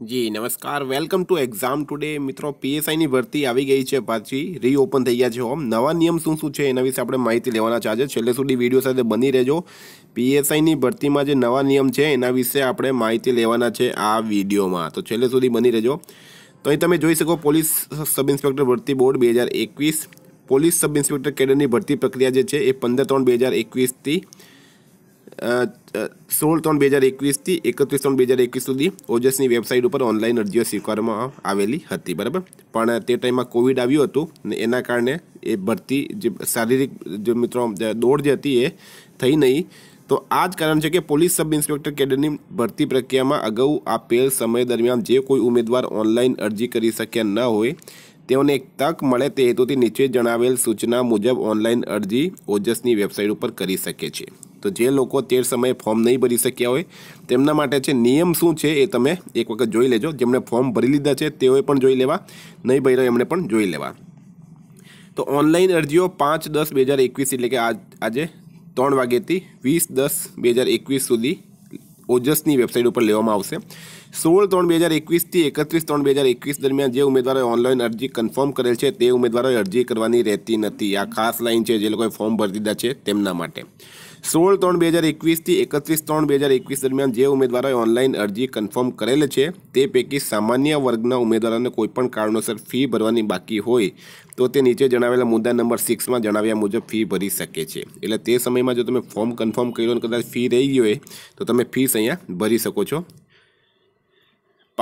જી નમસ્કાર welcome to exam today મિત્રો પીએસઆઈની ભરતી આવી ગઈ છે પાછી રીઓપન થઈ ગયા છે હોમ નવા નિયમ શું શું છે એના વિશે આપણે માહિતી લેવાના છે આજે છેલ્લે સુધી વિડીયો સાથે બની રહેજો પીએસઆઈની ભરતીમાં જે નવા નિયમ છે એના વિશે આપણે માહિતી લેવાના છે આ વિડીયોમાં તો છેલ્લે સુધી બની રહેજો તો અહીં તમે જોઈ શકો પોલીસ સબ ઇન્સ્પેક્ટર ભરતી બોર્ડ બે હજાર એકવીસ પોલીસ સબ ઇન્સ્પેક્ટર કેડરની ભરતી પ્રક્રિયા જે છે એ પંદર ત્રણ બે હજાર એકવીસથી સોળ ત્રણ બે હજાર એકવીસથી એકત્રીસ ત્રણ બે હજાર એકવીસ સુધી ઓજસની વેબસાઇટ ઉપર ઓનલાઈન અરજીઓ સ્વીકારવામાં આવેલી હતી બરાબર પણ તે ટાઈમમાં કોવિડ આવ્યું હતું ને એના કારણે એ ભરતી જે શારીરિક જે મિત્રો દોડ જે હતી એ થઈ નહીં તો આ જ કારણ છે કે પોલીસ સબ ઇન્સ્પેક્ટર કેડરની ભરતી પ્રક્રિયામાં અગાઉ આપેલ સમય દરમિયાન જે કોઈ ઉમેદવાર ઓનલાઈન અરજી કરી શક્યા ન હોય તેઓને એક તક મળે તે હેતુથી નીચે જણાવેલ સૂચના મુજબ ઓનલાઈન અરજી ઓજસની વેબસાઇટ ઉપર કરી શકે છે તો જે લોકો તે સમયે ફોર્મ નહીં ભરી શક્યા હોય તેમના માટે છે નિયમ શું છે એ તમે એક વખત જોઈ લેજો જેમણે ફોર્મ ભરી લીધા છે તેઓએ પણ જોઈ લેવા નહીં ભર્યો એમણે પણ જોઈ લેવા તો ઓનલાઈન અરજીઓ પાંચ દસ બે હજાર એકવીસ એટલે કે આજ આજે ત્રણ વાગ્યાથી વીસ દસ બે હજાર એકવીસ સુધી ઓજસની વેબસાઇટ ઉપર લેવામાં આવશે સોળ ત્રણ બે હજાર એકવીસથી એકત્રીસ ત્રણ બે હજાર એકવીસ દરમિયાન જે ઉમેદવારોએ ઓનલાઈન અરજી કન્ફર્મ કરેલ છે તે ઉમેદવારોએ અરજી કરવાની રહેતી નથી આ ખાસ લાઇન છે જે લોકોએ ફોર્મ ભરી દીધા છે તેમના માટે સોળ ત્રણ બે હજાર એકવીસથી એકત્રીસ ત્રણ બે હજાર એકવીસ દરમિયાન જે ઉમેદવારોએ ઓનલાઈન અરજી કન્ફર્મ કરેલ છે તે પૈકી સામાન્ય વર્ગના ઉમેદવારોને કોઈપણ કારણોસર ફી ભરવાની બાકી હોય તો તે નીચે જણાવેલા મુદ્દા નંબર સિક્સમાં જણાવ્યા મુજબ ફી ભરી શકે છે એટલે તે સમયમાં જો તમે ફોર્મ કન્ફર્મ કર્યું અને કદાચ ફી રહી ગઈ હોય તો તમે ફીસ અહીંયા ભરી શકો છો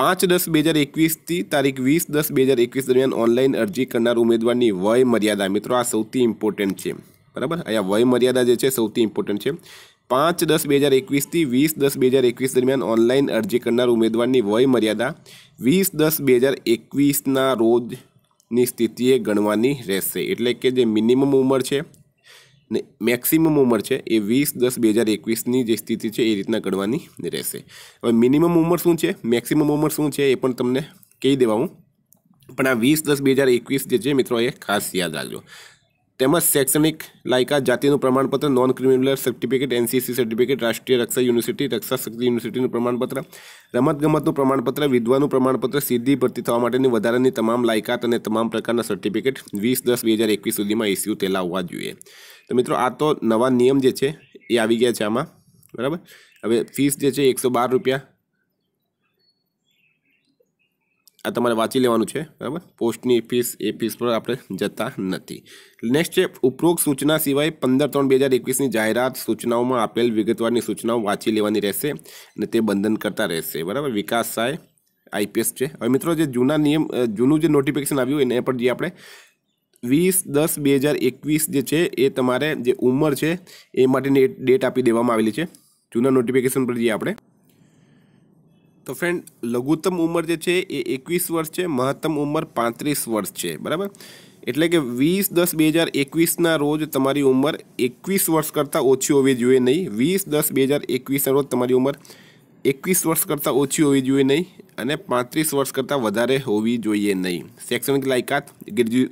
પાંચ દસ બે હજાર એકવીસથી તારીખ વીસ દસ બે હજાર એકવીસ દરમિયાન ઓનલાઈન અરજી કરનાર ઉમેદવારની વય મર્યાદા મિત્રો આ સૌથી ઇમ્પોર્ટન્ટ છે બરાબર અહીંયા વય મર્યાદા જે છે સૌથી ઇમ્પોર્ટન્ટ છે પાંચ દસ બે હજાર એકવીસથી વીસ દસ બે હજાર એકવીસ દરમિયાન ઓનલાઈન અરજી કરનાર ઉમેદવારની વય મર્યાદા વીસ દસ બે હજાર એકવીસના રોજની સ્થિતિએ ગણવાની રહેશે એટલે કે જે મિનિમમ ઉંમર છે ને મેક્સિમમ ઉંમર છે એ વીસ દસ બે હજાર એકવીસની જે સ્થિતિ છે એ રીતના ગણવાની રહેશે હવે મિનિમમ ઉંમર શું છે મેક્સિમમ ઉંમર શું છે એ પણ તમને કહી દેવા હું પણ આ વીસ દસ બે હજાર એકવીસ જે છે મિત્રો એ ખાસ યાદ રાખજો તેમજ શૈક્ષણિક લાયકાત જાતિનું પ્રમાણપત્ર non criminal certificate NCC certificate રાષ્ટ્રીય રક્ષા યુનિવર્સિટી રક્ષા શક્તિ યુનિવર્સિટીનું પ્રમાણપત્ર રમતગમતનું પ્રમાણપત્ર વિધવાનું પ્રમાણપત્ર સીધી ભરતી થવા માટેની વધારાની તમામ લાયકાત અને તમામ પ્રકારના સર્ટિફિકેટ વીસ દસ બે હજાર એકવીસ સુધીમાં ઇસ્યુ થયેલા હોવા જોઈએ તો મિત્રો આ તો નવા નિયમ જે છે એ આવી ગયા છે આમાં બરાબર હવે ફીસ જે છે એકસો બાર રૂપિયા આ તમારે વાંચી લેવાનું છે બરાબર પોસ્ટની ફીસ એ ફીસ પર આપણે જતા નથી નેક્સ્ટ છે ઉપરોક્ત સૂચના સિવાય પંદર ત્રણ બે હજાર એકવીસની જાહેરાત સૂચનાઓમાં આપેલ વિગતવારની સૂચનાઓ વાંચી લેવાની રહેશે અને તે બંધન કરતા રહેશે બરાબર વિકાસ સહાય આઈપીએસ છે હવે મિત્રો જે જૂના નિયમ જૂનું જે નોટિફિકેશન આવ્યું એને પર જે આપણે વીસ દસ બે હજાર એકવીસ જે છે એ તમારે જે ઉંમર છે એ માટેની ડેટ આપી દેવામાં આવેલી છે જૂના નોટિફિકેશન પર જે આપણે તો ફ્રેન્ડ લઘુત્તમ ઉંમર જે છે એ એકવીસ વર્ષ છે મહત્તમ ઉંમર પાંત્રીસ વર્ષ છે બરાબર એટલે કે વીસ દસ બે હજાર એકવીસના રોજ તમારી ઉંમર એકવીસ વર્ષ કરતાં ઓછી હોવી જોઈએ નહીં વીસ દસ બે હજાર એકવીસના રોજ તમારી ઉંમર એકવીસ વર્ષ કરતાં ઓછી હોવી જોઈએ નહીં અને પાંત્રીસ વર્ષ કરતાં વધારે હોવી જોઈએ નહીં શૈક્ષણિક લાયકાત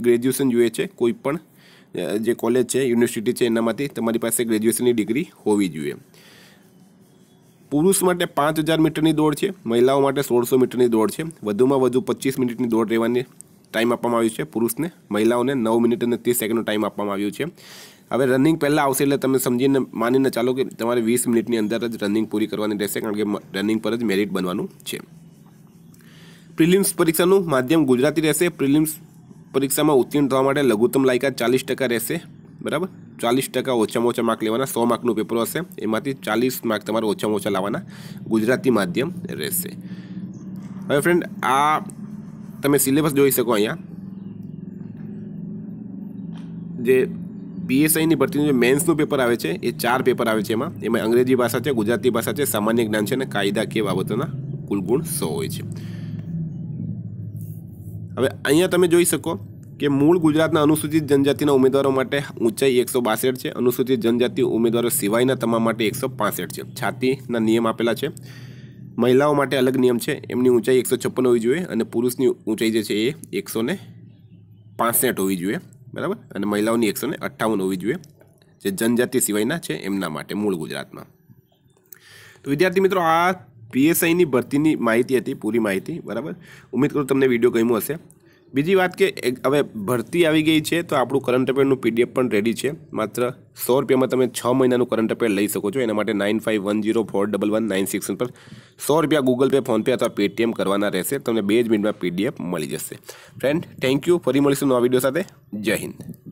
ગ્રેજ્યુએશન જોઈએ છે કોઈ પણ જે કોલેજ છે યુનિવર્સિટી છે એનામાંથી તમારી પાસે ગ્રેજ્યુએશનની ડિગ્રી હોવી જોઈએ પુરુષ માટે પાંચ હજાર મીટરની દોડ છે મહિલાઓ માટે સોળસો મીટરની દોડ છે વધુમાં વધુ પચીસ મિનિટની દોડ રહેવાની ટાઈમ આપવામાં આવ્યું છે પુરુષને મહિલાઓને નવ મિનિટ અને ત્રીસ સેકન્ડનો ટાઈમ આપવામાં આવ્યો છે હવે રનિંગ પહેલાં આવશે એટલે તમે સમજીને માનીને ચાલો કે તમારે વીસ મિનિટની અંદર જ રનિંગ પૂરી કરવાની રહેશે કારણ કે રનિંગ પર જ મેરિટ બનવાનું છે પ્રિલિમ્સ પરીક્ષાનું માધ્યમ ગુજરાતી રહેશે પ્રિલિમ્સ પરીક્ષામાં ઉત્તીર્ણ થવા માટે લઘુત્તમ લાયકાત ચાલીસ ટકા રહેશે બરાબર ચાલીસ ટકા ઓછામાં ઓછા માર્ક લેવાના સો માર્કનું પેપર હશે એમાંથી ચાલીસ માર્ક તમારે ઓછામાં ઓછા લાવવાના ગુજરાતી માધ્યમ રહેશે હવે ફ્રેન્ડ આ તમે સિલેબસ જોઈ શકો અહીંયા જે પીએસઆઈની ભરતીનું જે મેન્સનું પેપર આવે છે એ ચાર પેપર આવે છે એમાં એમાં અંગ્રેજી ભાષા છે ગુજરાતી ભાષા છે સામાન્ય જ્ઞાન છે અને કાયદાકીય બાબતોના કુલ ગુણ સો હોય છે હવે અહીંયા તમે જોઈ શકો કે મૂળ ગુજરાતના અનુસૂચિત જનજાતિના ઉમેદવારો માટે ઊંચાઈ એકસો બાસઠ છે અનુસૂચિત જનજાતિ ઉમેદવારો સિવાયના તમામ માટે એકસો પાસઠ છે છાતીના નિયમ આપેલા છે મહિલાઓ માટે અલગ નિયમ છે એમની ઊંચાઈ એકસો છપ્પન હોવી જોઈએ અને પુરુષની ઊંચાઈ જે છે એ એકસો ને હોવી જોઈએ બરાબર અને મહિલાઓની એકસો ને અઠ્ઠાવન હોવી જોઈએ જે જનજાતિ સિવાયના છે એમના માટે મૂળ ગુજરાતમાં તો વિદ્યાર્થી મિત્રો આ પીએસઆઈની ભરતીની માહિતી હતી પૂરી માહિતી બરાબર ઉમેદ કરું તમને વિડીયો ગમ્યો હશે બીજી વાત કે હવે ભરતી આવી ગઈ છે તો આપણું કરંટ અફેરનું પીડીએફ પણ રેડી છે માત્ર સો રૂપિયામાં તમે છ મહિનાનું કરંટ અફેર લઈ શકો છો એના માટે nine five one zero four double one nine six પર સો રૂપિયા ગૂગલ પે ફોનપે અથવા પેટીએમ કરવાના રહેશે તમને બે જ મિનિટમાં પીડીએફ મળી જશે ફ્રેન્ડ થેન્ક યુ ફરી મળીશું નવા વિડીયો સાથે જય હિન્દ